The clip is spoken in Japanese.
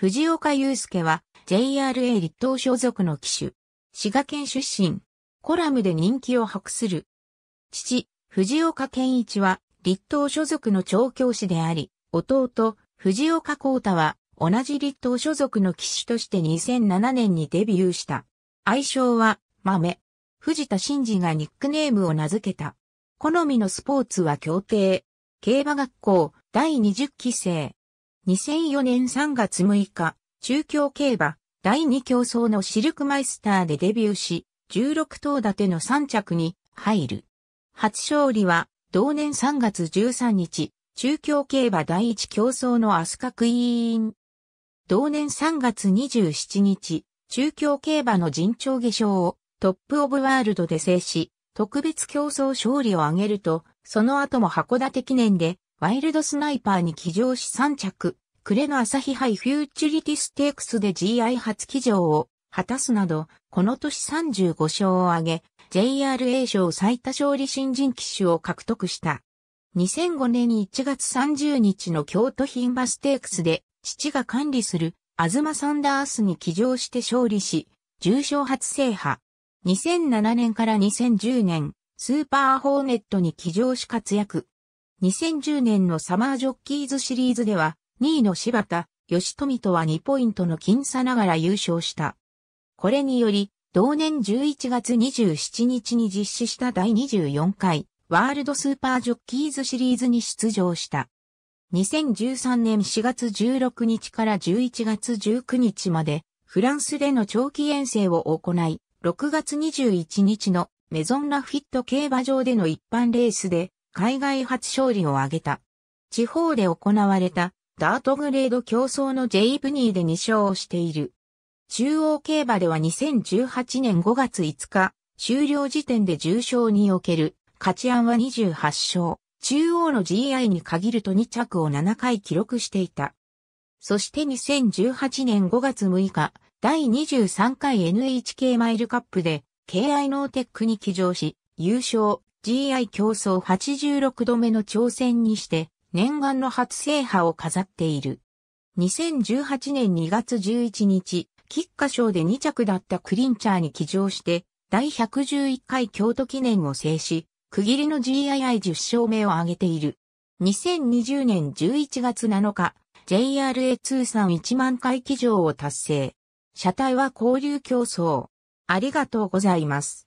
藤岡祐介は JRA 立東所属の騎手。滋賀県出身。コラムで人気を博する。父、藤岡健一は立東所属の調教師であり、弟、藤岡光太は同じ立東所属の騎手として2007年にデビューした。愛称は、豆。藤田真二がニックネームを名付けた。好みのスポーツは競艇。競馬学校第20期生。2004年3月6日、中京競馬、第2競争のシルクマイスターでデビューし、16頭立ての3着に入る。初勝利は、同年3月13日、中京競馬第1競争のアスカクイーン。同年3月27日、中京競馬の陣長下賞をトップオブワールドで制し、特別競争勝利を挙げると、その後も函館記念でワイルドスナイパーに騎乗し3着、暮れの朝日杯フューチュリティステークスで GI 初騎乗を果たすなど、この年35勝を挙げ、JRA 賞最多勝利新人騎手を獲得した。2005年1月30日の京都品馬ステークスで、父が管理する、アズマサンダースに騎乗して勝利し、重賞初制覇。2007年から2010年、スーパーホーネットに騎乗し活躍。2010年のサマージョッキーズシリーズでは、2位の柴田、吉富とは2ポイントの僅差ながら優勝した。これにより、同年11月27日に実施した第24回ワールドスーパージョッキーズシリーズに出場した。2013年4月16日から11月19日までフランスでの長期遠征を行い、6月21日のメゾンラフィット競馬場での一般レースで海外初勝利を挙げた。地方で行われたダートグレード競争の J ブニーで2勝をしている。中央競馬では2018年5月5日、終了時点で重賞における勝ち案は28勝、中央の GI に限ると2着を7回記録していた。そして2018年5月6日、第23回 NHK マイルカップで、K.I. ノーテックに騎乗し、優勝、GI 競争86度目の挑戦にして、念願の初制覇を飾っている。2018年2月11日、菊花賞で2着だったクリンチャーに騎乗して、第111回京都記念を制し、区切りの GII10 勝目を挙げている。2020年11月7日、JRA 通算1万回騎乗を達成。車体は交流競争。ありがとうございます。